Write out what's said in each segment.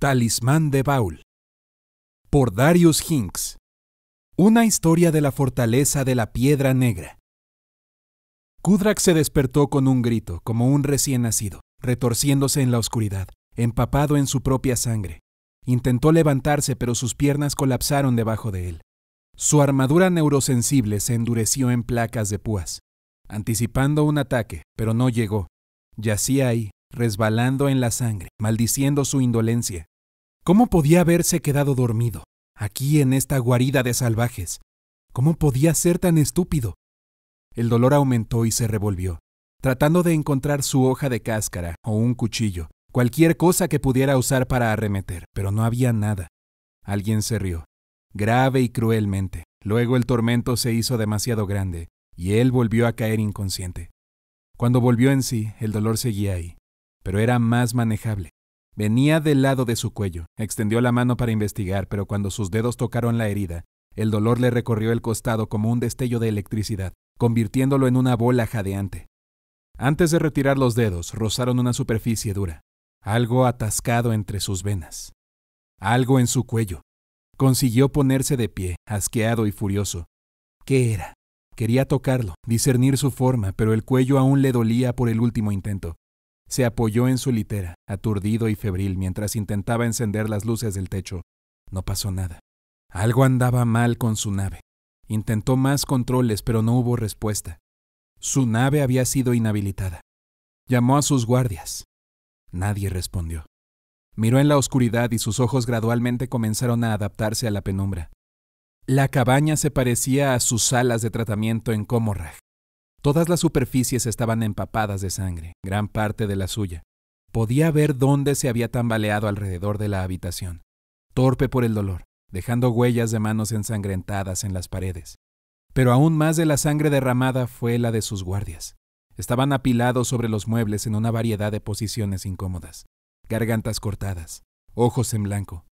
Talismán de Baul. Por Darius Hinks. Una historia de la fortaleza de la piedra negra. Kudrak se despertó con un grito, como un recién nacido, retorciéndose en la oscuridad, empapado en su propia sangre. Intentó levantarse, pero sus piernas colapsaron debajo de él. Su armadura neurosensible se endureció en placas de púas, anticipando un ataque, pero no llegó. Yacía ahí, resbalando en la sangre, maldiciendo su indolencia. ¿Cómo podía haberse quedado dormido, aquí en esta guarida de salvajes? ¿Cómo podía ser tan estúpido? El dolor aumentó y se revolvió, tratando de encontrar su hoja de cáscara o un cuchillo, cualquier cosa que pudiera usar para arremeter, pero no había nada. Alguien se rió, grave y cruelmente. Luego el tormento se hizo demasiado grande, y él volvió a caer inconsciente. Cuando volvió en sí, el dolor seguía ahí, pero era más manejable. Venía del lado de su cuello. Extendió la mano para investigar, pero cuando sus dedos tocaron la herida, el dolor le recorrió el costado como un destello de electricidad, convirtiéndolo en una bola jadeante. Antes de retirar los dedos, rozaron una superficie dura, algo atascado entre sus venas, algo en su cuello. Consiguió ponerse de pie, asqueado y furioso. ¿Qué era? Quería tocarlo, discernir su forma, pero el cuello aún le dolía por el último intento. Se apoyó en su litera, aturdido y febril, mientras intentaba encender las luces del techo. No pasó nada. Algo andaba mal con su nave. Intentó más controles, pero no hubo respuesta. Su nave había sido inhabilitada. Llamó a sus guardias. Nadie respondió. Miró en la oscuridad y sus ojos gradualmente comenzaron a adaptarse a la penumbra. La cabaña se parecía a sus salas de tratamiento en Comorrag. Todas las superficies estaban empapadas de sangre, gran parte de la suya. Podía ver dónde se había tambaleado alrededor de la habitación, torpe por el dolor, dejando huellas de manos ensangrentadas en las paredes. Pero aún más de la sangre derramada fue la de sus guardias. Estaban apilados sobre los muebles en una variedad de posiciones incómodas, gargantas cortadas, ojos en blanco.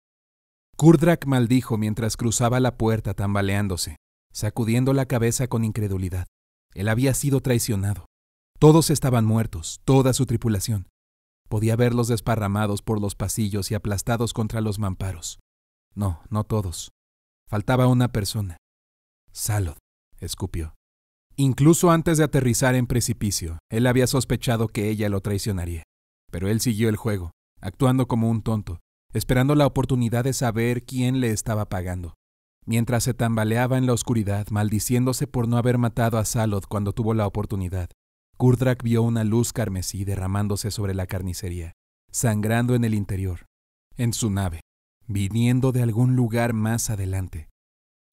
Kurdrak maldijo mientras cruzaba la puerta tambaleándose, sacudiendo la cabeza con incredulidad. Él había sido traicionado. Todos estaban muertos, toda su tripulación. Podía verlos desparramados por los pasillos y aplastados contra los mamparos. No, no todos. Faltaba una persona. Salod, escupió. Incluso antes de aterrizar en precipicio, él había sospechado que ella lo traicionaría. Pero él siguió el juego, actuando como un tonto, esperando la oportunidad de saber quién le estaba pagando mientras se tambaleaba en la oscuridad, maldiciéndose por no haber matado a Salod cuando tuvo la oportunidad. Kurdrak vio una luz carmesí derramándose sobre la carnicería, sangrando en el interior, en su nave, viniendo de algún lugar más adelante.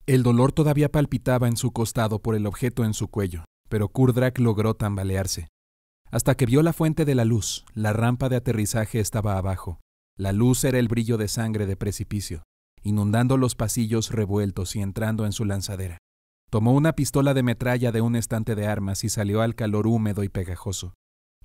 El dolor todavía palpitaba en su costado por el objeto en su cuello, pero Kurdrak logró tambalearse. Hasta que vio la fuente de la luz, la rampa de aterrizaje estaba abajo. La luz era el brillo de sangre de precipicio inundando los pasillos revueltos y entrando en su lanzadera. Tomó una pistola de metralla de un estante de armas y salió al calor húmedo y pegajoso.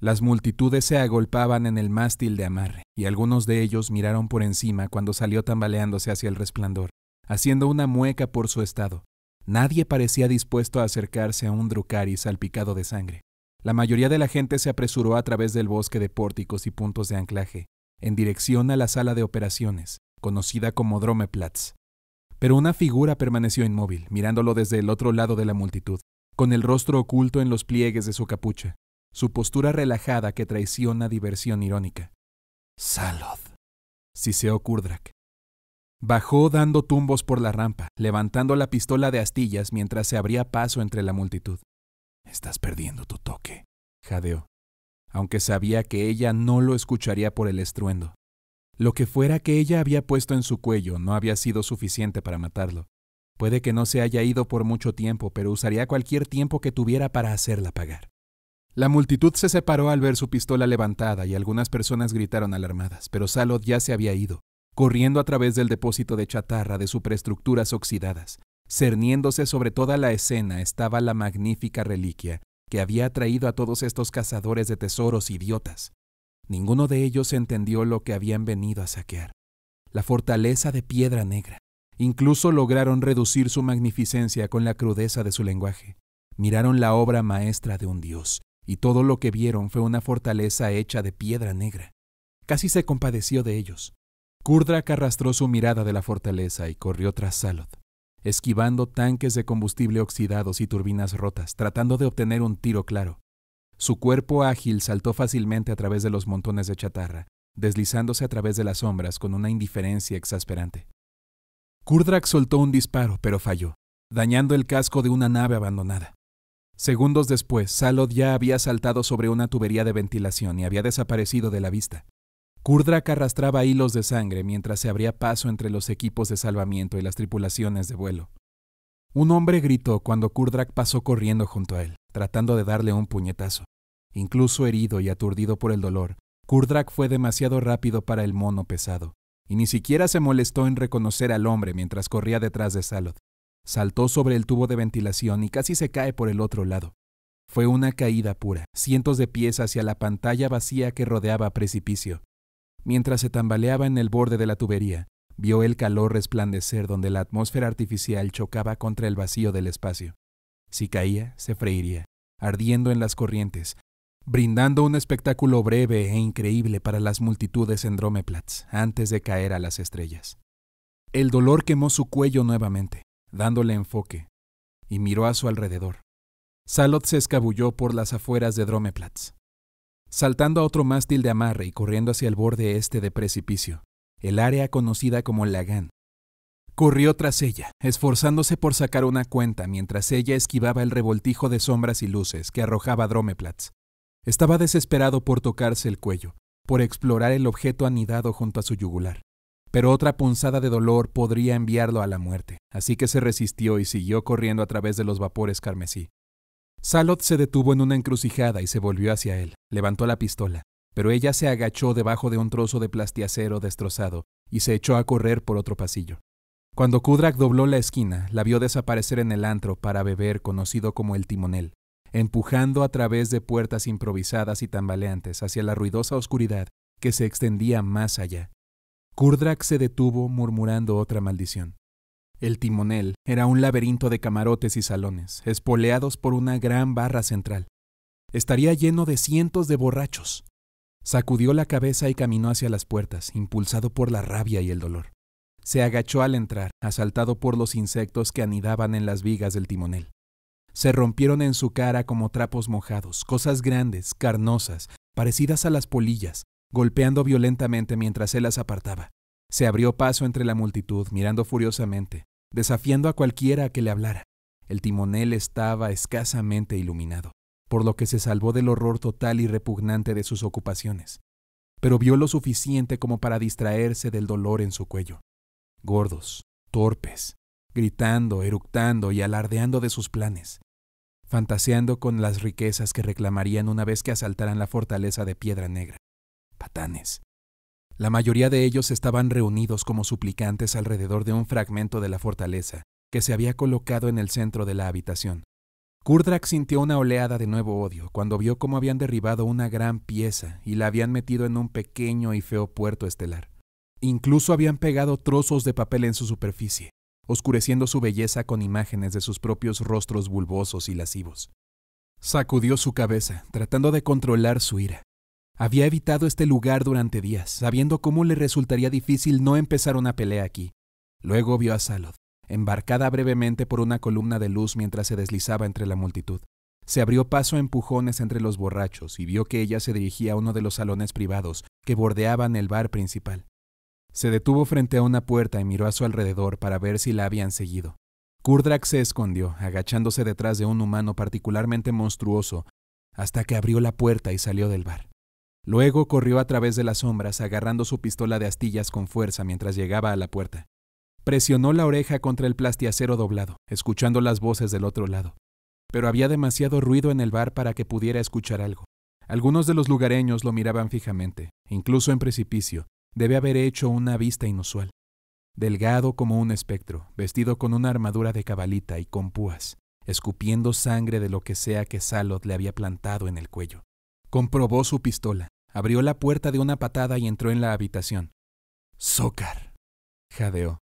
Las multitudes se agolpaban en el mástil de amarre, y algunos de ellos miraron por encima cuando salió tambaleándose hacia el resplandor, haciendo una mueca por su estado. Nadie parecía dispuesto a acercarse a un drucari salpicado de sangre. La mayoría de la gente se apresuró a través del bosque de pórticos y puntos de anclaje, en dirección a la sala de operaciones, conocida como Dromeplatz. Pero una figura permaneció inmóvil, mirándolo desde el otro lado de la multitud, con el rostro oculto en los pliegues de su capucha, su postura relajada que traiciona diversión irónica. Salod, siseó Kurdrak. Bajó dando tumbos por la rampa, levantando la pistola de astillas mientras se abría paso entre la multitud. Estás perdiendo tu toque, jadeó, aunque sabía que ella no lo escucharía por el estruendo. Lo que fuera que ella había puesto en su cuello no había sido suficiente para matarlo. Puede que no se haya ido por mucho tiempo, pero usaría cualquier tiempo que tuviera para hacerla pagar. La multitud se separó al ver su pistola levantada y algunas personas gritaron alarmadas, pero Salod ya se había ido, corriendo a través del depósito de chatarra de superestructuras oxidadas. Cerniéndose sobre toda la escena estaba la magnífica reliquia que había atraído a todos estos cazadores de tesoros idiotas. Ninguno de ellos entendió lo que habían venido a saquear, la fortaleza de piedra negra. Incluso lograron reducir su magnificencia con la crudeza de su lenguaje. Miraron la obra maestra de un dios, y todo lo que vieron fue una fortaleza hecha de piedra negra. Casi se compadeció de ellos. Kurdrak arrastró su mirada de la fortaleza y corrió tras Saloth, esquivando tanques de combustible oxidados y turbinas rotas, tratando de obtener un tiro claro. Su cuerpo ágil saltó fácilmente a través de los montones de chatarra, deslizándose a través de las sombras con una indiferencia exasperante. Kurdrak soltó un disparo, pero falló, dañando el casco de una nave abandonada. Segundos después, Salod ya había saltado sobre una tubería de ventilación y había desaparecido de la vista. Kurdrak arrastraba hilos de sangre mientras se abría paso entre los equipos de salvamiento y las tripulaciones de vuelo. Un hombre gritó cuando Kurdrak pasó corriendo junto a él, tratando de darle un puñetazo. Incluso herido y aturdido por el dolor, Kurdrak fue demasiado rápido para el mono pesado, y ni siquiera se molestó en reconocer al hombre mientras corría detrás de Saloth. Saltó sobre el tubo de ventilación y casi se cae por el otro lado. Fue una caída pura, cientos de pies hacia la pantalla vacía que rodeaba precipicio. Mientras se tambaleaba en el borde de la tubería, vio el calor resplandecer donde la atmósfera artificial chocaba contra el vacío del espacio. Si caía, se freiría, ardiendo en las corrientes, brindando un espectáculo breve e increíble para las multitudes en Dromeplatz antes de caer a las estrellas. El dolor quemó su cuello nuevamente, dándole enfoque, y miró a su alrededor. Salot se escabulló por las afueras de Dromeplatz. saltando a otro mástil de amarre y corriendo hacia el borde este de precipicio el área conocida como Lagan. Corrió tras ella, esforzándose por sacar una cuenta mientras ella esquivaba el revoltijo de sombras y luces que arrojaba Dromeplatz. Estaba desesperado por tocarse el cuello, por explorar el objeto anidado junto a su yugular. Pero otra punzada de dolor podría enviarlo a la muerte, así que se resistió y siguió corriendo a través de los vapores carmesí. Salot se detuvo en una encrucijada y se volvió hacia él. Levantó la pistola, pero ella se agachó debajo de un trozo de plastiacero destrozado y se echó a correr por otro pasillo. Cuando Kudrak dobló la esquina, la vio desaparecer en el antro para beber conocido como el timonel, empujando a través de puertas improvisadas y tambaleantes hacia la ruidosa oscuridad que se extendía más allá. Kudrak se detuvo murmurando otra maldición. El timonel era un laberinto de camarotes y salones, espoleados por una gran barra central. Estaría lleno de cientos de borrachos, Sacudió la cabeza y caminó hacia las puertas, impulsado por la rabia y el dolor. Se agachó al entrar, asaltado por los insectos que anidaban en las vigas del timonel. Se rompieron en su cara como trapos mojados, cosas grandes, carnosas, parecidas a las polillas, golpeando violentamente mientras él las apartaba. Se abrió paso entre la multitud, mirando furiosamente, desafiando a cualquiera a que le hablara. El timonel estaba escasamente iluminado por lo que se salvó del horror total y repugnante de sus ocupaciones, pero vio lo suficiente como para distraerse del dolor en su cuello. Gordos, torpes, gritando, eructando y alardeando de sus planes, fantaseando con las riquezas que reclamarían una vez que asaltaran la fortaleza de Piedra Negra. Patanes. La mayoría de ellos estaban reunidos como suplicantes alrededor de un fragmento de la fortaleza que se había colocado en el centro de la habitación, Kurdrak sintió una oleada de nuevo odio cuando vio cómo habían derribado una gran pieza y la habían metido en un pequeño y feo puerto estelar. Incluso habían pegado trozos de papel en su superficie, oscureciendo su belleza con imágenes de sus propios rostros bulbosos y lascivos. Sacudió su cabeza, tratando de controlar su ira. Había evitado este lugar durante días, sabiendo cómo le resultaría difícil no empezar una pelea aquí. Luego vio a Salod, embarcada brevemente por una columna de luz mientras se deslizaba entre la multitud. Se abrió paso a empujones entre los borrachos y vio que ella se dirigía a uno de los salones privados que bordeaban el bar principal. Se detuvo frente a una puerta y miró a su alrededor para ver si la habían seguido. Kurdrak se escondió, agachándose detrás de un humano particularmente monstruoso, hasta que abrió la puerta y salió del bar. Luego corrió a través de las sombras agarrando su pistola de astillas con fuerza mientras llegaba a la puerta. Presionó la oreja contra el plastiacero doblado, escuchando las voces del otro lado. Pero había demasiado ruido en el bar para que pudiera escuchar algo. Algunos de los lugareños lo miraban fijamente, incluso en precipicio. Debe haber hecho una vista inusual. Delgado como un espectro, vestido con una armadura de cabalita y con púas, escupiendo sangre de lo que sea que Salot le había plantado en el cuello. Comprobó su pistola, abrió la puerta de una patada y entró en la habitación. Zócar, jadeó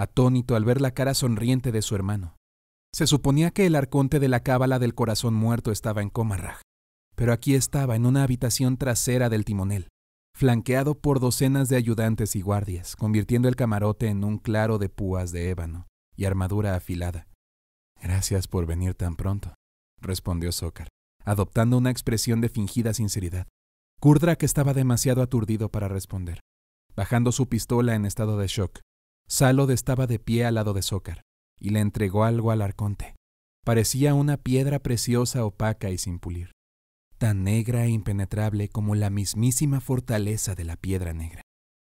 atónito al ver la cara sonriente de su hermano. Se suponía que el arconte de la cábala del corazón muerto estaba en Comarrag, pero aquí estaba en una habitación trasera del timonel, flanqueado por docenas de ayudantes y guardias, convirtiendo el camarote en un claro de púas de ébano y armadura afilada. Gracias por venir tan pronto, respondió Sócar, adoptando una expresión de fingida sinceridad. Kurdrak estaba demasiado aturdido para responder. Bajando su pistola en estado de shock, Salod estaba de pie al lado de Zócar, y le entregó algo al arconte. Parecía una piedra preciosa, opaca y sin pulir, tan negra e impenetrable como la mismísima fortaleza de la piedra negra.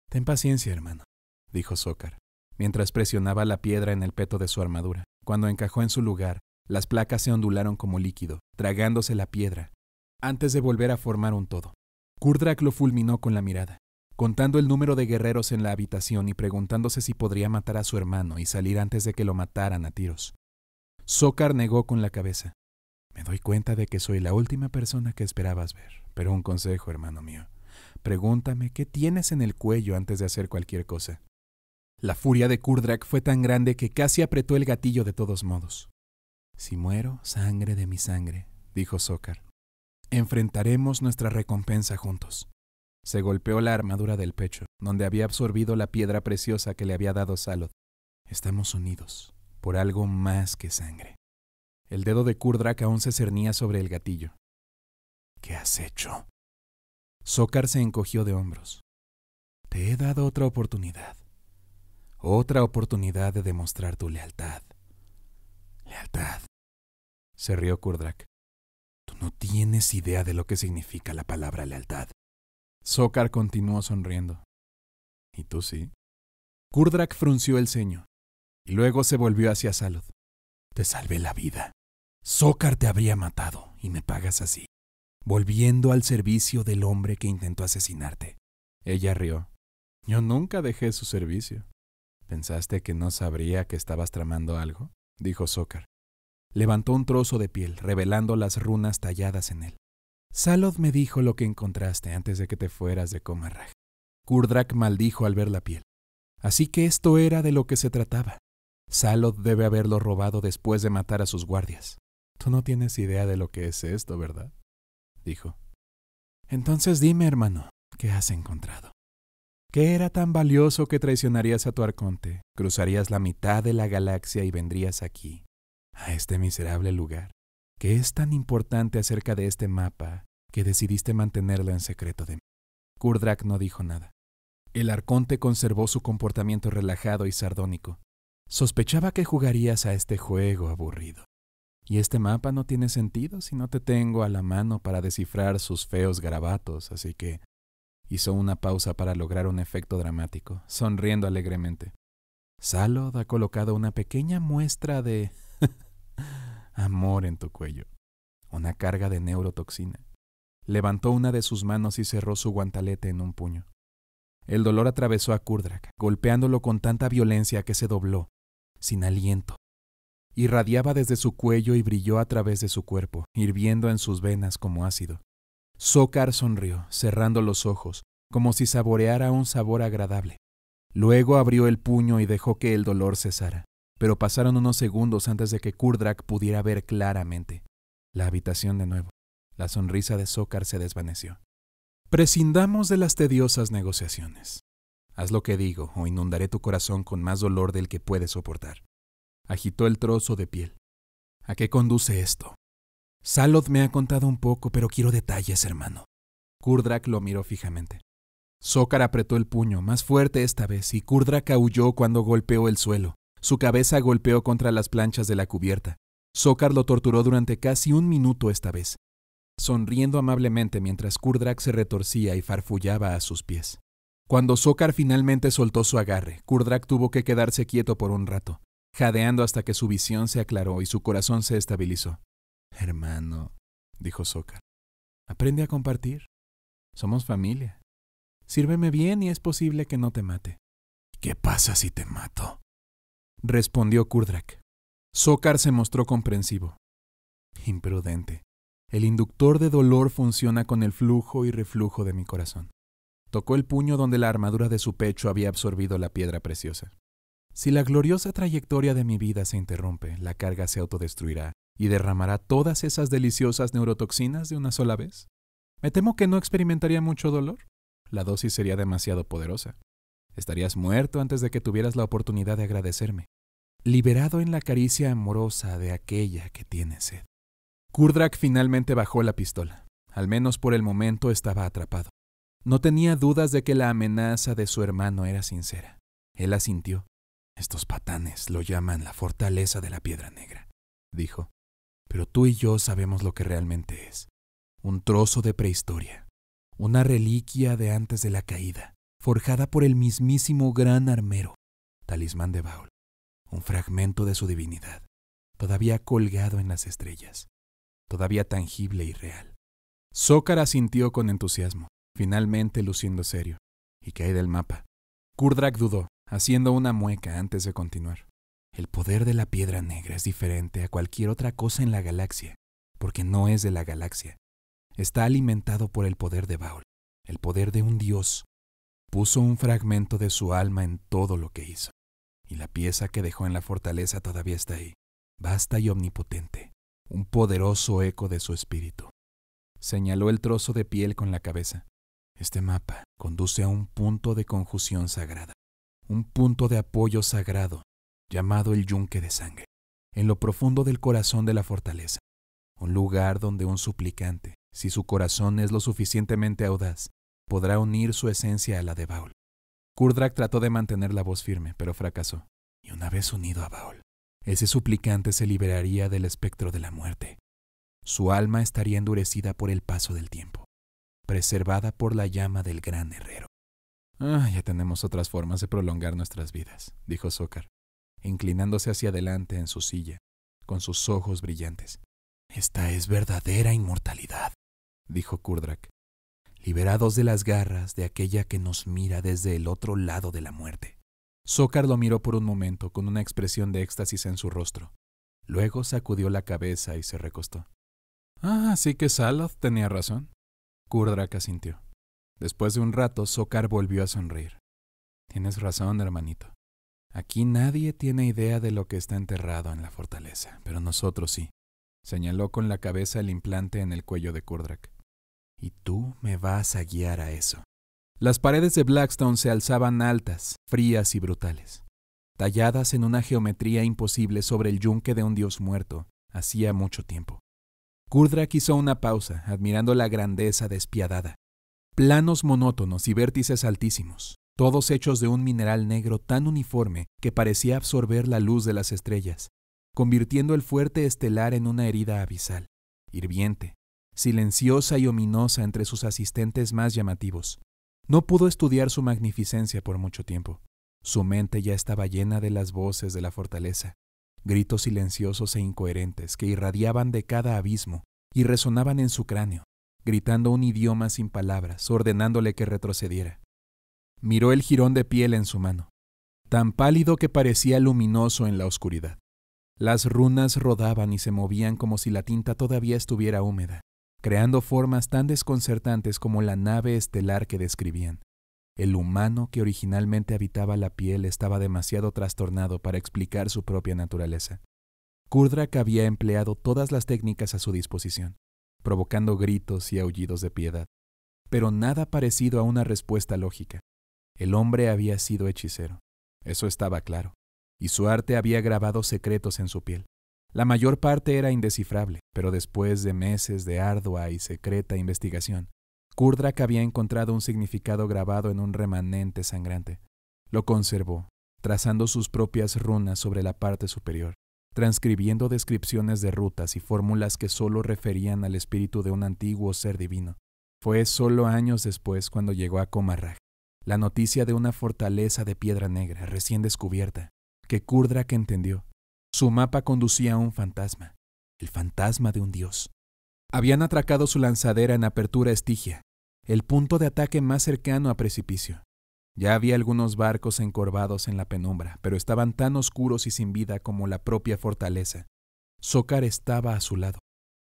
Ten paciencia, hermano, dijo Zócar, mientras presionaba la piedra en el peto de su armadura. Cuando encajó en su lugar, las placas se ondularon como líquido, tragándose la piedra, antes de volver a formar un todo. Kurdrak lo fulminó con la mirada contando el número de guerreros en la habitación y preguntándose si podría matar a su hermano y salir antes de que lo mataran a tiros. Zócar negó con la cabeza. Me doy cuenta de que soy la última persona que esperabas ver, pero un consejo, hermano mío. Pregúntame qué tienes en el cuello antes de hacer cualquier cosa. La furia de Kurdrak fue tan grande que casi apretó el gatillo de todos modos. Si muero, sangre de mi sangre, dijo Zócar. Enfrentaremos nuestra recompensa juntos. Se golpeó la armadura del pecho, donde había absorbido la piedra preciosa que le había dado salud Estamos unidos, por algo más que sangre. El dedo de Kurdrak aún se cernía sobre el gatillo. ¿Qué has hecho? Sócar se encogió de hombros. Te he dado otra oportunidad. Otra oportunidad de demostrar tu lealtad. Lealtad. Se rió Kurdrak. Tú no tienes idea de lo que significa la palabra lealtad. Zócar continuó sonriendo. ¿Y tú sí? Kurdrak frunció el ceño y luego se volvió hacia Salud. Te salvé la vida. Zócar te habría matado y me pagas así, volviendo al servicio del hombre que intentó asesinarte. Ella rió. Yo nunca dejé su servicio. ¿Pensaste que no sabría que estabas tramando algo? dijo Zócar. Levantó un trozo de piel, revelando las runas talladas en él. Salod me dijo lo que encontraste antes de que te fueras de Comarraj. Kurdrak maldijo al ver la piel. Así que esto era de lo que se trataba. Salod debe haberlo robado después de matar a sus guardias. Tú no tienes idea de lo que es esto, ¿verdad? dijo. Entonces dime, hermano, ¿qué has encontrado? ¿Qué era tan valioso que traicionarías a tu arconte, cruzarías la mitad de la galaxia y vendrías aquí, a este miserable lugar? «¿Qué es tan importante acerca de este mapa que decidiste mantenerlo en secreto de mí? Kurdrak no dijo nada. El arconte conservó su comportamiento relajado y sardónico. Sospechaba que jugarías a este juego aburrido. Y este mapa no tiene sentido si no te tengo a la mano para descifrar sus feos garabatos, así que hizo una pausa para lograr un efecto dramático, sonriendo alegremente. Salod ha colocado una pequeña muestra de amor en tu cuello, una carga de neurotoxina. Levantó una de sus manos y cerró su guantalete en un puño. El dolor atravesó a Kurdrak, golpeándolo con tanta violencia que se dobló, sin aliento. Irradiaba desde su cuello y brilló a través de su cuerpo, hirviendo en sus venas como ácido. Sokar sonrió, cerrando los ojos, como si saboreara un sabor agradable. Luego abrió el puño y dejó que el dolor cesara pero pasaron unos segundos antes de que Kurdrak pudiera ver claramente la habitación de nuevo. La sonrisa de Sócar se desvaneció. Prescindamos de las tediosas negociaciones. Haz lo que digo o inundaré tu corazón con más dolor del que puedes soportar. Agitó el trozo de piel. ¿A qué conduce esto? Saloth me ha contado un poco, pero quiero detalles, hermano. Kurdrak lo miró fijamente. Sócar apretó el puño, más fuerte esta vez, y Kurdrak aulló cuando golpeó el suelo. Su cabeza golpeó contra las planchas de la cubierta. Sokar lo torturó durante casi un minuto esta vez, sonriendo amablemente mientras Kurdrak se retorcía y farfullaba a sus pies. Cuando Sokar finalmente soltó su agarre, Kurdrak tuvo que quedarse quieto por un rato, jadeando hasta que su visión se aclaró y su corazón se estabilizó. Hermano, dijo Sokar, aprende a compartir. Somos familia. Sírveme bien y es posible que no te mate. ¿Qué pasa si te mato? respondió Kurdrak. Sokar se mostró comprensivo. Imprudente. El inductor de dolor funciona con el flujo y reflujo de mi corazón. Tocó el puño donde la armadura de su pecho había absorbido la piedra preciosa. Si la gloriosa trayectoria de mi vida se interrumpe, la carga se autodestruirá y derramará todas esas deliciosas neurotoxinas de una sola vez. Me temo que no experimentaría mucho dolor. La dosis sería demasiado poderosa. Estarías muerto antes de que tuvieras la oportunidad de agradecerme liberado en la caricia amorosa de aquella que tiene sed. Kurdrak finalmente bajó la pistola. Al menos por el momento estaba atrapado. No tenía dudas de que la amenaza de su hermano era sincera. Él asintió. Estos patanes lo llaman la fortaleza de la piedra negra, dijo. Pero tú y yo sabemos lo que realmente es. Un trozo de prehistoria. Una reliquia de antes de la caída, forjada por el mismísimo gran armero, talismán de Baal un fragmento de su divinidad, todavía colgado en las estrellas, todavía tangible y real. Zócara sintió con entusiasmo, finalmente luciendo serio, y cae del mapa. Kurdrak dudó, haciendo una mueca antes de continuar. El poder de la piedra negra es diferente a cualquier otra cosa en la galaxia, porque no es de la galaxia. Está alimentado por el poder de Baal, el poder de un dios. Puso un fragmento de su alma en todo lo que hizo y la pieza que dejó en la fortaleza todavía está ahí, vasta y omnipotente, un poderoso eco de su espíritu. Señaló el trozo de piel con la cabeza. Este mapa conduce a un punto de conjunción sagrada, un punto de apoyo sagrado, llamado el yunque de sangre, en lo profundo del corazón de la fortaleza, un lugar donde un suplicante, si su corazón es lo suficientemente audaz, podrá unir su esencia a la de Baul Kurdrak trató de mantener la voz firme, pero fracasó. Y una vez unido a Baol, ese suplicante se liberaría del espectro de la muerte. Su alma estaría endurecida por el paso del tiempo, preservada por la llama del gran herrero. Ah, ya tenemos otras formas de prolongar nuestras vidas, dijo Zócar, inclinándose hacia adelante en su silla, con sus ojos brillantes. Esta es verdadera inmortalidad, dijo Kurdrak liberados de las garras de aquella que nos mira desde el otro lado de la muerte. Zócar lo miró por un momento con una expresión de éxtasis en su rostro. Luego sacudió la cabeza y se recostó. Ah, sí que Saloth tenía razón. Kurdrak asintió. Después de un rato, Zócar volvió a sonreír. Tienes razón, hermanito. Aquí nadie tiene idea de lo que está enterrado en la fortaleza, pero nosotros sí. Señaló con la cabeza el implante en el cuello de Kurdrak y tú me vas a guiar a eso. Las paredes de Blackstone se alzaban altas, frías y brutales, talladas en una geometría imposible sobre el yunque de un dios muerto, hacía mucho tiempo. Kurdra quiso una pausa, admirando la grandeza despiadada. Planos monótonos y vértices altísimos, todos hechos de un mineral negro tan uniforme que parecía absorber la luz de las estrellas, convirtiendo el fuerte estelar en una herida abisal, hirviente, silenciosa y ominosa entre sus asistentes más llamativos. No pudo estudiar su magnificencia por mucho tiempo. Su mente ya estaba llena de las voces de la fortaleza, gritos silenciosos e incoherentes que irradiaban de cada abismo y resonaban en su cráneo, gritando un idioma sin palabras, ordenándole que retrocediera. Miró el jirón de piel en su mano, tan pálido que parecía luminoso en la oscuridad. Las runas rodaban y se movían como si la tinta todavía estuviera húmeda, creando formas tan desconcertantes como la nave estelar que describían. El humano que originalmente habitaba la piel estaba demasiado trastornado para explicar su propia naturaleza. Kurdrak había empleado todas las técnicas a su disposición, provocando gritos y aullidos de piedad, pero nada parecido a una respuesta lógica. El hombre había sido hechicero, eso estaba claro, y su arte había grabado secretos en su piel. La mayor parte era indescifrable, pero después de meses de ardua y secreta investigación, Kurdrak había encontrado un significado grabado en un remanente sangrante. Lo conservó, trazando sus propias runas sobre la parte superior, transcribiendo descripciones de rutas y fórmulas que solo referían al espíritu de un antiguo ser divino. Fue solo años después cuando llegó a Comarraj la noticia de una fortaleza de piedra negra recién descubierta, que Kurdrak entendió su mapa conducía a un fantasma, el fantasma de un dios. Habían atracado su lanzadera en apertura estigia, el punto de ataque más cercano a precipicio. Ya había algunos barcos encorvados en la penumbra, pero estaban tan oscuros y sin vida como la propia fortaleza. Zócar estaba a su lado,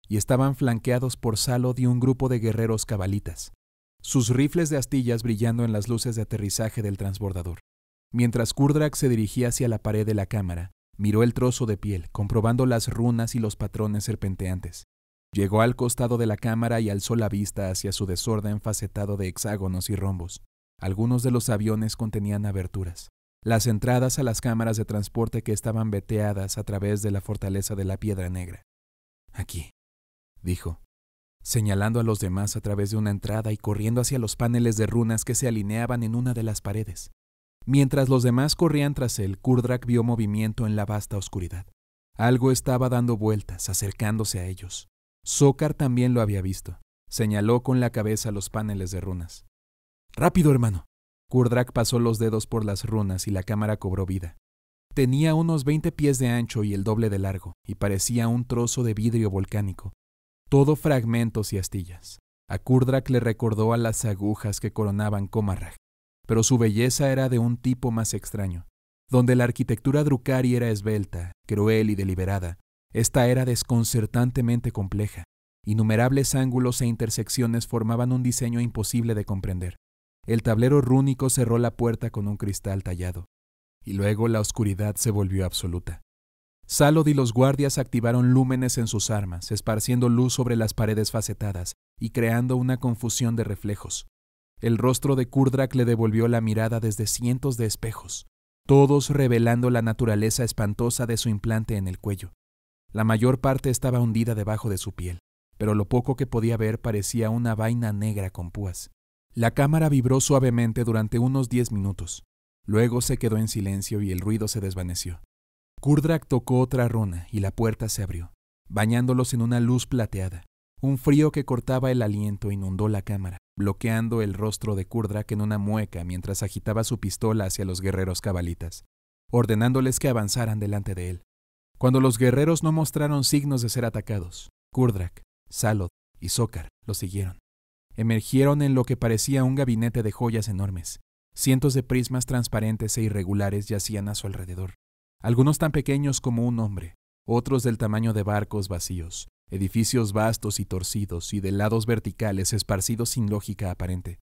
y estaban flanqueados por Salo y un grupo de guerreros cabalitas, sus rifles de astillas brillando en las luces de aterrizaje del transbordador. Mientras Kurdrak se dirigía hacia la pared de la cámara, Miró el trozo de piel, comprobando las runas y los patrones serpenteantes. Llegó al costado de la cámara y alzó la vista hacia su desorden facetado de hexágonos y rombos. Algunos de los aviones contenían aberturas. Las entradas a las cámaras de transporte que estaban veteadas a través de la fortaleza de la Piedra Negra. Aquí, dijo, señalando a los demás a través de una entrada y corriendo hacia los paneles de runas que se alineaban en una de las paredes. Mientras los demás corrían tras él, Kurdrak vio movimiento en la vasta oscuridad. Algo estaba dando vueltas, acercándose a ellos. Sócar también lo había visto. Señaló con la cabeza los paneles de runas. ¡Rápido, hermano! Kurdrak pasó los dedos por las runas y la cámara cobró vida. Tenía unos 20 pies de ancho y el doble de largo, y parecía un trozo de vidrio volcánico, todo fragmentos y astillas. A Kurdrak le recordó a las agujas que coronaban Komarrak pero su belleza era de un tipo más extraño. Donde la arquitectura drucari era esbelta, cruel y deliberada, esta era desconcertantemente compleja. Innumerables ángulos e intersecciones formaban un diseño imposible de comprender. El tablero rúnico cerró la puerta con un cristal tallado, y luego la oscuridad se volvió absoluta. Salod y los guardias activaron lúmenes en sus armas, esparciendo luz sobre las paredes facetadas y creando una confusión de reflejos. El rostro de Kurdrak le devolvió la mirada desde cientos de espejos, todos revelando la naturaleza espantosa de su implante en el cuello. La mayor parte estaba hundida debajo de su piel, pero lo poco que podía ver parecía una vaina negra con púas. La cámara vibró suavemente durante unos diez minutos. Luego se quedó en silencio y el ruido se desvaneció. Kurdrak tocó otra runa y la puerta se abrió, bañándolos en una luz plateada. Un frío que cortaba el aliento inundó la cámara bloqueando el rostro de Kurdrak en una mueca mientras agitaba su pistola hacia los guerreros cabalitas, ordenándoles que avanzaran delante de él. Cuando los guerreros no mostraron signos de ser atacados, Kurdrak, Salod y Zócar lo siguieron. Emergieron en lo que parecía un gabinete de joyas enormes. Cientos de prismas transparentes e irregulares yacían a su alrededor, algunos tan pequeños como un hombre, otros del tamaño de barcos vacíos, edificios vastos y torcidos y de lados verticales esparcidos sin lógica aparente.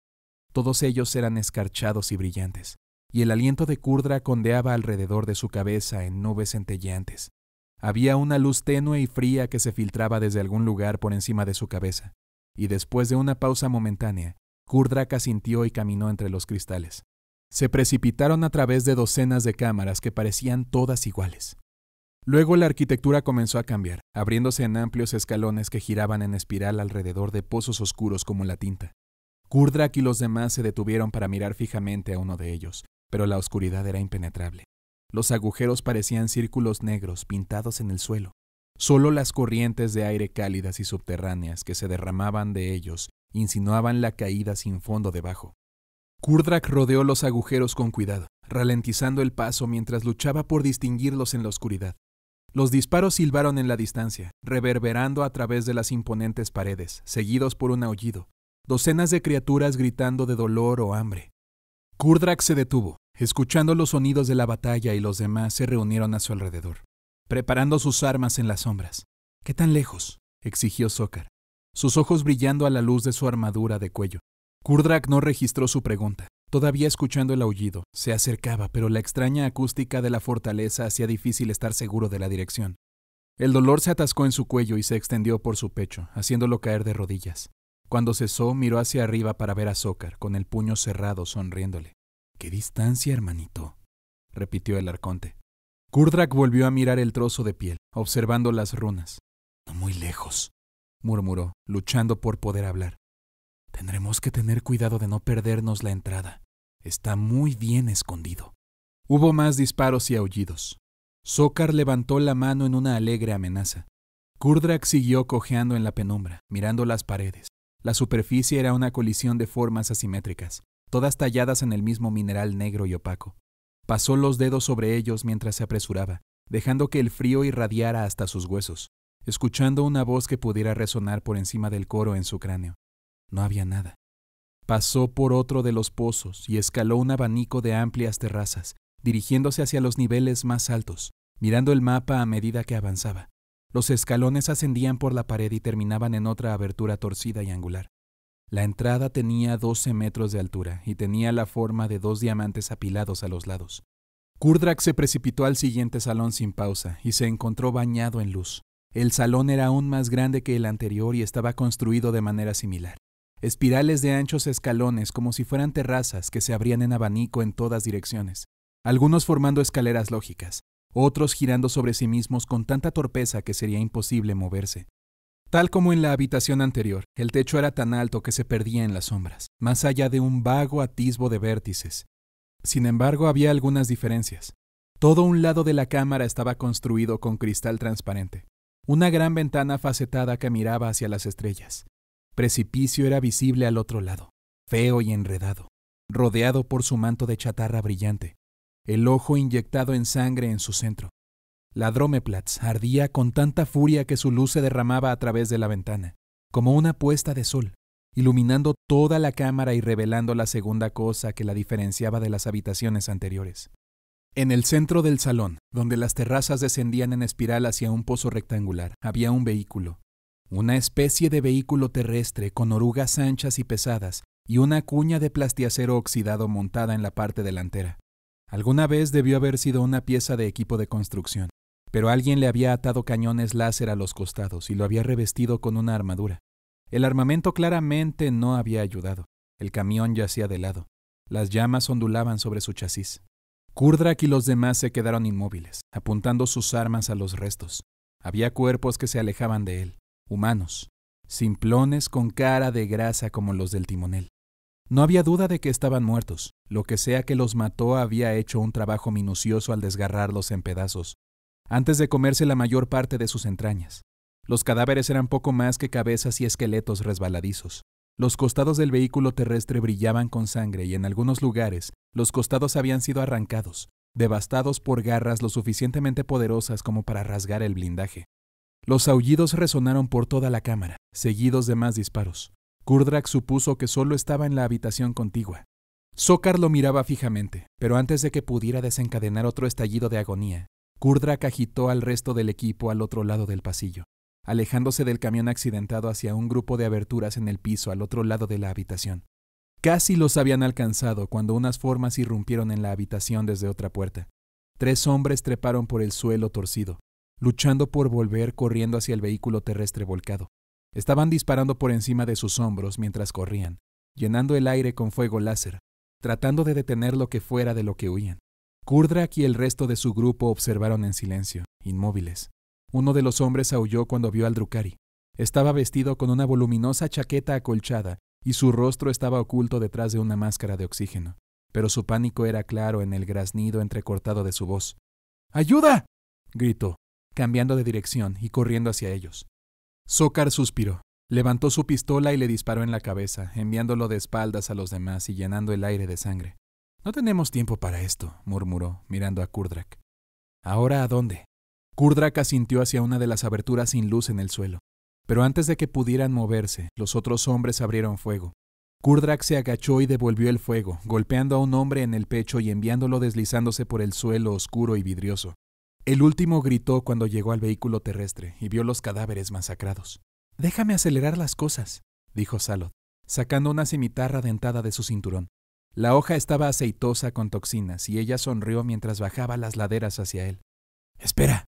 Todos ellos eran escarchados y brillantes, y el aliento de Kurdra condeaba alrededor de su cabeza en nubes centelleantes. Había una luz tenue y fría que se filtraba desde algún lugar por encima de su cabeza, y después de una pausa momentánea, Kurdra sintió y caminó entre los cristales. Se precipitaron a través de docenas de cámaras que parecían todas iguales. Luego la arquitectura comenzó a cambiar, abriéndose en amplios escalones que giraban en espiral alrededor de pozos oscuros como la tinta. Kurdrak y los demás se detuvieron para mirar fijamente a uno de ellos, pero la oscuridad era impenetrable. Los agujeros parecían círculos negros pintados en el suelo. Solo las corrientes de aire cálidas y subterráneas que se derramaban de ellos insinuaban la caída sin fondo debajo. Kurdrak rodeó los agujeros con cuidado, ralentizando el paso mientras luchaba por distinguirlos en la oscuridad. Los disparos silbaron en la distancia, reverberando a través de las imponentes paredes, seguidos por un aullido. Docenas de criaturas gritando de dolor o hambre. Kurdrak se detuvo, escuchando los sonidos de la batalla y los demás se reunieron a su alrededor, preparando sus armas en las sombras. ¿Qué tan lejos? exigió Sokar, sus ojos brillando a la luz de su armadura de cuello. Kurdrak no registró su pregunta. Todavía escuchando el aullido, se acercaba, pero la extraña acústica de la fortaleza hacía difícil estar seguro de la dirección. El dolor se atascó en su cuello y se extendió por su pecho, haciéndolo caer de rodillas. Cuando cesó, miró hacia arriba para ver a Zócar, con el puño cerrado, sonriéndole. ¡Qué distancia, hermanito! repitió el arconte. Kurdrak volvió a mirar el trozo de piel, observando las runas. No muy lejos, murmuró, luchando por poder hablar. Tendremos que tener cuidado de no perdernos la entrada. Está muy bien escondido. Hubo más disparos y aullidos. Zócar levantó la mano en una alegre amenaza. Kurdrak siguió cojeando en la penumbra, mirando las paredes. La superficie era una colisión de formas asimétricas, todas talladas en el mismo mineral negro y opaco. Pasó los dedos sobre ellos mientras se apresuraba, dejando que el frío irradiara hasta sus huesos, escuchando una voz que pudiera resonar por encima del coro en su cráneo. No había nada. Pasó por otro de los pozos y escaló un abanico de amplias terrazas, dirigiéndose hacia los niveles más altos, mirando el mapa a medida que avanzaba. Los escalones ascendían por la pared y terminaban en otra abertura torcida y angular. La entrada tenía 12 metros de altura y tenía la forma de dos diamantes apilados a los lados. Kurdrak se precipitó al siguiente salón sin pausa y se encontró bañado en luz. El salón era aún más grande que el anterior y estaba construido de manera similar espirales de anchos escalones como si fueran terrazas que se abrían en abanico en todas direcciones, algunos formando escaleras lógicas, otros girando sobre sí mismos con tanta torpeza que sería imposible moverse. Tal como en la habitación anterior, el techo era tan alto que se perdía en las sombras, más allá de un vago atisbo de vértices. Sin embargo, había algunas diferencias. Todo un lado de la cámara estaba construido con cristal transparente, una gran ventana facetada que miraba hacia las estrellas precipicio era visible al otro lado, feo y enredado, rodeado por su manto de chatarra brillante, el ojo inyectado en sangre en su centro. La Dromeplatz ardía con tanta furia que su luz se derramaba a través de la ventana, como una puesta de sol, iluminando toda la cámara y revelando la segunda cosa que la diferenciaba de las habitaciones anteriores. En el centro del salón, donde las terrazas descendían en espiral hacia un pozo rectangular, había un vehículo, una especie de vehículo terrestre con orugas anchas y pesadas y una cuña de plastiacero oxidado montada en la parte delantera. Alguna vez debió haber sido una pieza de equipo de construcción, pero alguien le había atado cañones láser a los costados y lo había revestido con una armadura. El armamento claramente no había ayudado. El camión yacía de lado. Las llamas ondulaban sobre su chasis. Kurdrak y los demás se quedaron inmóviles, apuntando sus armas a los restos. Había cuerpos que se alejaban de él humanos, simplones con cara de grasa como los del timonel. No había duda de que estaban muertos. Lo que sea que los mató había hecho un trabajo minucioso al desgarrarlos en pedazos, antes de comerse la mayor parte de sus entrañas. Los cadáveres eran poco más que cabezas y esqueletos resbaladizos. Los costados del vehículo terrestre brillaban con sangre y en algunos lugares los costados habían sido arrancados, devastados por garras lo suficientemente poderosas como para rasgar el blindaje. Los aullidos resonaron por toda la cámara, seguidos de más disparos. Kurdrak supuso que solo estaba en la habitación contigua. Sokar lo miraba fijamente, pero antes de que pudiera desencadenar otro estallido de agonía, Kurdrak agitó al resto del equipo al otro lado del pasillo, alejándose del camión accidentado hacia un grupo de aberturas en el piso al otro lado de la habitación. Casi los habían alcanzado cuando unas formas irrumpieron en la habitación desde otra puerta. Tres hombres treparon por el suelo torcido, luchando por volver corriendo hacia el vehículo terrestre volcado. Estaban disparando por encima de sus hombros mientras corrían, llenando el aire con fuego láser, tratando de detener lo que fuera de lo que huían. Kurdrak y el resto de su grupo observaron en silencio, inmóviles. Uno de los hombres aulló cuando vio al Drukari. Estaba vestido con una voluminosa chaqueta acolchada y su rostro estaba oculto detrás de una máscara de oxígeno, pero su pánico era claro en el graznido entrecortado de su voz. ¡Ayuda! gritó cambiando de dirección y corriendo hacia ellos. Zócar suspiró, levantó su pistola y le disparó en la cabeza, enviándolo de espaldas a los demás y llenando el aire de sangre. No tenemos tiempo para esto, murmuró, mirando a Kurdrak. ¿Ahora a dónde? Kurdrak asintió hacia una de las aberturas sin luz en el suelo. Pero antes de que pudieran moverse, los otros hombres abrieron fuego. Kurdrak se agachó y devolvió el fuego, golpeando a un hombre en el pecho y enviándolo deslizándose por el suelo oscuro y vidrioso. El último gritó cuando llegó al vehículo terrestre y vio los cadáveres masacrados. Déjame acelerar las cosas, dijo Salot, sacando una cimitarra dentada de su cinturón. La hoja estaba aceitosa con toxinas y ella sonrió mientras bajaba las laderas hacia él. Espera,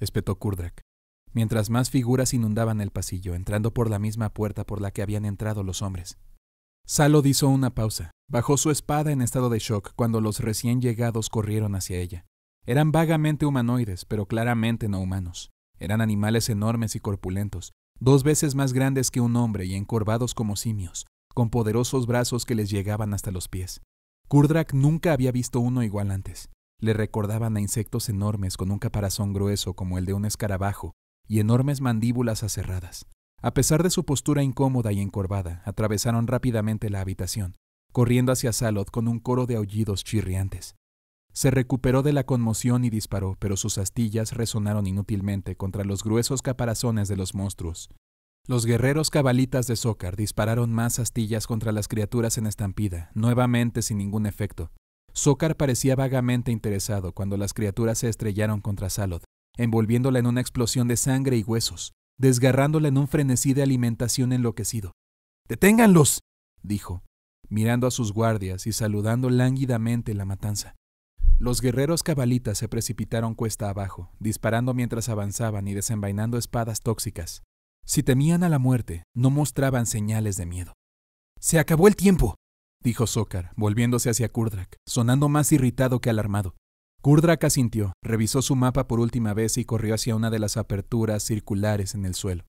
espetó Kurdrak, mientras más figuras inundaban el pasillo, entrando por la misma puerta por la que habían entrado los hombres. Salod hizo una pausa, bajó su espada en estado de shock cuando los recién llegados corrieron hacia ella. Eran vagamente humanoides, pero claramente no humanos. Eran animales enormes y corpulentos, dos veces más grandes que un hombre y encorvados como simios, con poderosos brazos que les llegaban hasta los pies. Kurdrak nunca había visto uno igual antes. Le recordaban a insectos enormes con un caparazón grueso como el de un escarabajo y enormes mandíbulas aserradas. A pesar de su postura incómoda y encorvada, atravesaron rápidamente la habitación, corriendo hacia Saloth con un coro de aullidos chirriantes. Se recuperó de la conmoción y disparó, pero sus astillas resonaron inútilmente contra los gruesos caparazones de los monstruos. Los guerreros cabalitas de Zócar dispararon más astillas contra las criaturas en estampida, nuevamente sin ningún efecto. Zócar parecía vagamente interesado cuando las criaturas se estrellaron contra Salod, envolviéndola en una explosión de sangre y huesos, desgarrándola en un frenesí de alimentación enloquecido. ¡Deténganlos! dijo, mirando a sus guardias y saludando lánguidamente la matanza. Los guerreros cabalitas se precipitaron cuesta abajo, disparando mientras avanzaban y desenvainando espadas tóxicas. Si temían a la muerte, no mostraban señales de miedo. ¡Se acabó el tiempo! dijo Sócar, volviéndose hacia Kurdrak, sonando más irritado que alarmado. Kurdrak asintió, revisó su mapa por última vez y corrió hacia una de las aperturas circulares en el suelo.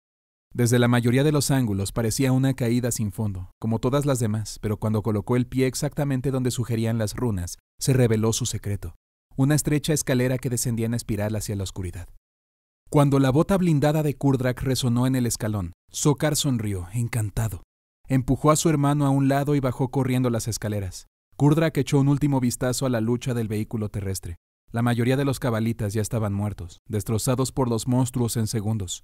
Desde la mayoría de los ángulos parecía una caída sin fondo, como todas las demás, pero cuando colocó el pie exactamente donde sugerían las runas, se reveló su secreto, una estrecha escalera que descendía en espiral hacia la oscuridad. Cuando la bota blindada de Kurdrak resonó en el escalón, Sokar sonrió, encantado. Empujó a su hermano a un lado y bajó corriendo las escaleras. Kurdrak echó un último vistazo a la lucha del vehículo terrestre. La mayoría de los cabalitas ya estaban muertos, destrozados por los monstruos en segundos.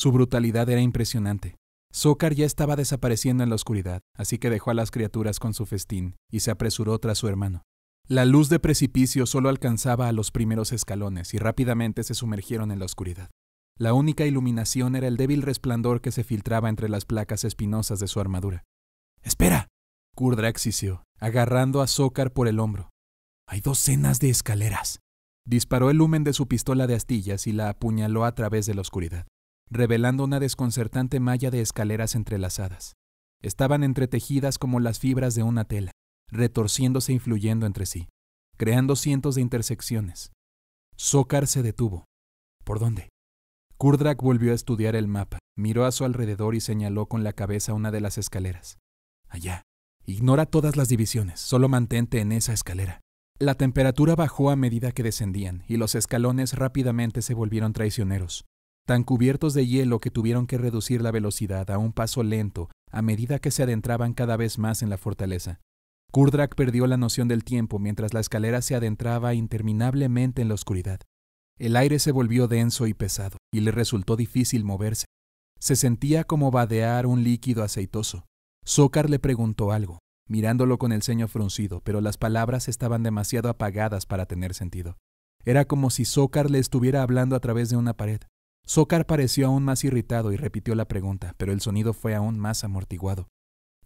Su brutalidad era impresionante. Zócar ya estaba desapareciendo en la oscuridad, así que dejó a las criaturas con su festín y se apresuró tras su hermano. La luz de precipicio solo alcanzaba a los primeros escalones y rápidamente se sumergieron en la oscuridad. La única iluminación era el débil resplandor que se filtraba entre las placas espinosas de su armadura. ¡Espera! Kurdra exició, agarrando a Zócar por el hombro. Hay docenas de escaleras. Disparó el lumen de su pistola de astillas y la apuñaló a través de la oscuridad revelando una desconcertante malla de escaleras entrelazadas. Estaban entretejidas como las fibras de una tela, retorciéndose e influyendo entre sí, creando cientos de intersecciones. Sócar se detuvo. ¿Por dónde? Kurdrak volvió a estudiar el mapa, miró a su alrededor y señaló con la cabeza una de las escaleras. Allá. Ignora todas las divisiones, solo mantente en esa escalera. La temperatura bajó a medida que descendían y los escalones rápidamente se volvieron traicioneros tan cubiertos de hielo que tuvieron que reducir la velocidad a un paso lento a medida que se adentraban cada vez más en la fortaleza. Kurdrak perdió la noción del tiempo mientras la escalera se adentraba interminablemente en la oscuridad. El aire se volvió denso y pesado, y le resultó difícil moverse. Se sentía como vadear un líquido aceitoso. Sócar le preguntó algo, mirándolo con el ceño fruncido, pero las palabras estaban demasiado apagadas para tener sentido. Era como si Sócar le estuviera hablando a través de una pared. Sokar pareció aún más irritado y repitió la pregunta, pero el sonido fue aún más amortiguado.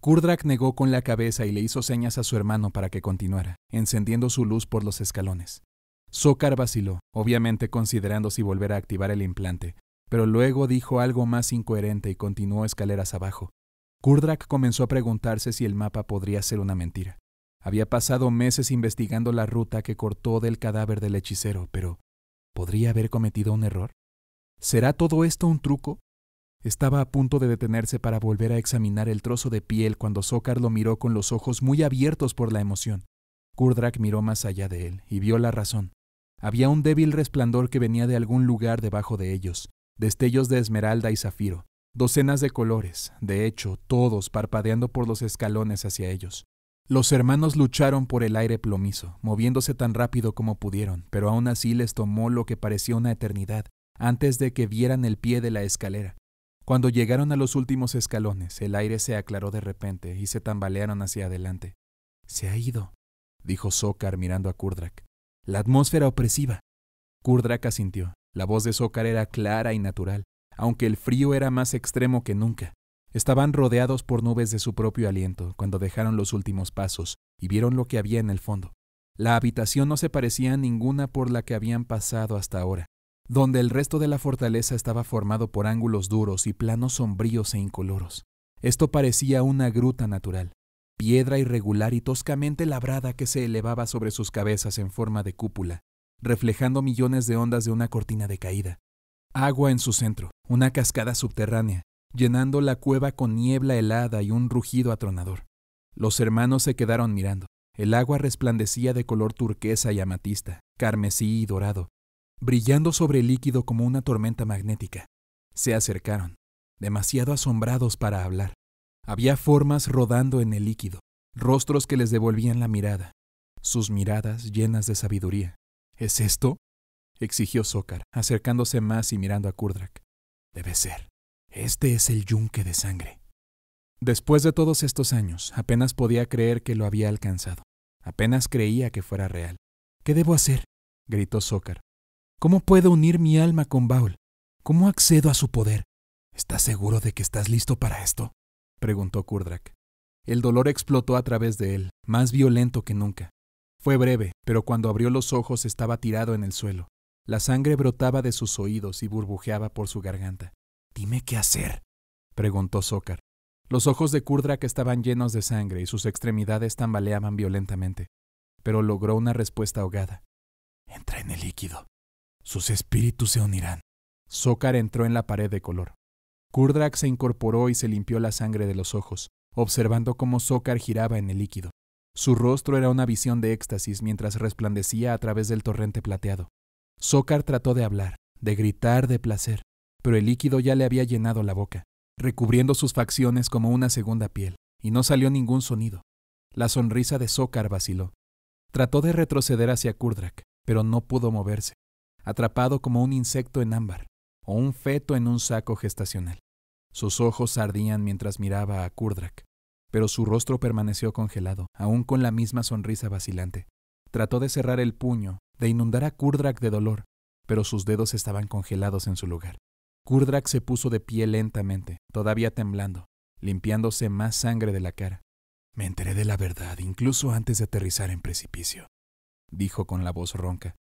Kurdrak negó con la cabeza y le hizo señas a su hermano para que continuara, encendiendo su luz por los escalones. Sokar vaciló, obviamente considerando si volver a activar el implante, pero luego dijo algo más incoherente y continuó escaleras abajo. Kurdrak comenzó a preguntarse si el mapa podría ser una mentira. Había pasado meses investigando la ruta que cortó del cadáver del hechicero, pero ¿podría haber cometido un error? ¿Será todo esto un truco? Estaba a punto de detenerse para volver a examinar el trozo de piel cuando Zócar lo miró con los ojos muy abiertos por la emoción. Kurdrak miró más allá de él y vio la razón. Había un débil resplandor que venía de algún lugar debajo de ellos, destellos de esmeralda y zafiro, docenas de colores, de hecho, todos parpadeando por los escalones hacia ellos. Los hermanos lucharon por el aire plomizo, moviéndose tan rápido como pudieron, pero aún así les tomó lo que parecía una eternidad, antes de que vieran el pie de la escalera. Cuando llegaron a los últimos escalones, el aire se aclaró de repente y se tambalearon hacia adelante. Se ha ido, dijo Sokar mirando a Kurdrak. La atmósfera opresiva. Kurdrak asintió. La voz de Sokar era clara y natural, aunque el frío era más extremo que nunca. Estaban rodeados por nubes de su propio aliento cuando dejaron los últimos pasos y vieron lo que había en el fondo. La habitación no se parecía a ninguna por la que habían pasado hasta ahora donde el resto de la fortaleza estaba formado por ángulos duros y planos sombríos e incoloros. Esto parecía una gruta natural, piedra irregular y toscamente labrada que se elevaba sobre sus cabezas en forma de cúpula, reflejando millones de ondas de una cortina de caída. Agua en su centro, una cascada subterránea, llenando la cueva con niebla helada y un rugido atronador. Los hermanos se quedaron mirando. El agua resplandecía de color turquesa y amatista, carmesí y dorado, brillando sobre el líquido como una tormenta magnética. Se acercaron, demasiado asombrados para hablar. Había formas rodando en el líquido, rostros que les devolvían la mirada, sus miradas llenas de sabiduría. ¿Es esto? exigió Zócar, acercándose más y mirando a Kurdrak. Debe ser. Este es el yunque de sangre. Después de todos estos años, apenas podía creer que lo había alcanzado. Apenas creía que fuera real. ¿Qué debo hacer? gritó Zócar, ¿Cómo puedo unir mi alma con Baul? ¿Cómo accedo a su poder? ¿Estás seguro de que estás listo para esto? preguntó Kurdrak. El dolor explotó a través de él, más violento que nunca. Fue breve, pero cuando abrió los ojos estaba tirado en el suelo. La sangre brotaba de sus oídos y burbujeaba por su garganta. Dime qué hacer, preguntó Sócar. Los ojos de Kurdrak estaban llenos de sangre y sus extremidades tambaleaban violentamente, pero logró una respuesta ahogada. Entra en el líquido, sus espíritus se unirán. Zócar entró en la pared de color. Kurdrak se incorporó y se limpió la sangre de los ojos, observando cómo Zócar giraba en el líquido. Su rostro era una visión de éxtasis mientras resplandecía a través del torrente plateado. Sócar trató de hablar, de gritar de placer, pero el líquido ya le había llenado la boca, recubriendo sus facciones como una segunda piel, y no salió ningún sonido. La sonrisa de Sócar vaciló. Trató de retroceder hacia Kurdrak, pero no pudo moverse atrapado como un insecto en ámbar o un feto en un saco gestacional. Sus ojos ardían mientras miraba a Kurdrak, pero su rostro permaneció congelado, aún con la misma sonrisa vacilante. Trató de cerrar el puño, de inundar a Kurdrak de dolor, pero sus dedos estaban congelados en su lugar. Kurdrak se puso de pie lentamente, todavía temblando, limpiándose más sangre de la cara. Me enteré de la verdad incluso antes de aterrizar en precipicio, dijo con la voz ronca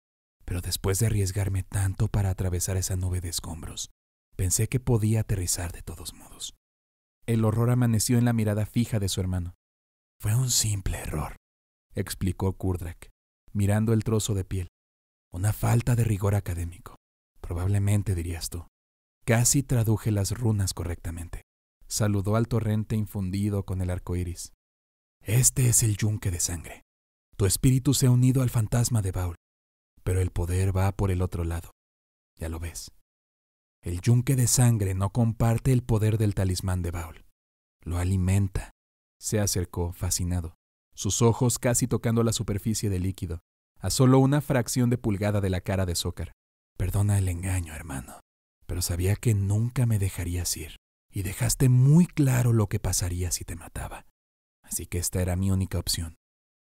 pero después de arriesgarme tanto para atravesar esa nube de escombros, pensé que podía aterrizar de todos modos. El horror amaneció en la mirada fija de su hermano. Fue un simple error, explicó Kurdrak, mirando el trozo de piel. Una falta de rigor académico. Probablemente dirías tú. Casi traduje las runas correctamente. Saludó al torrente infundido con el arco iris. Este es el yunque de sangre. Tu espíritu se ha unido al fantasma de Baul pero el poder va por el otro lado. Ya lo ves. El yunque de sangre no comparte el poder del talismán de Baal. Lo alimenta. Se acercó, fascinado, sus ojos casi tocando la superficie del líquido, a solo una fracción de pulgada de la cara de Zócar. Perdona el engaño, hermano, pero sabía que nunca me dejarías ir, y dejaste muy claro lo que pasaría si te mataba. Así que esta era mi única opción.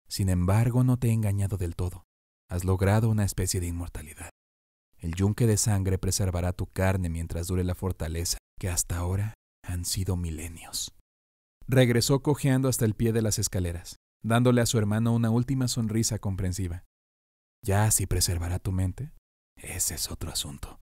Sin embargo, no te he engañado del todo has logrado una especie de inmortalidad. El yunque de sangre preservará tu carne mientras dure la fortaleza, que hasta ahora han sido milenios. Regresó cojeando hasta el pie de las escaleras, dándole a su hermano una última sonrisa comprensiva. Ya si preservará tu mente, ese es otro asunto.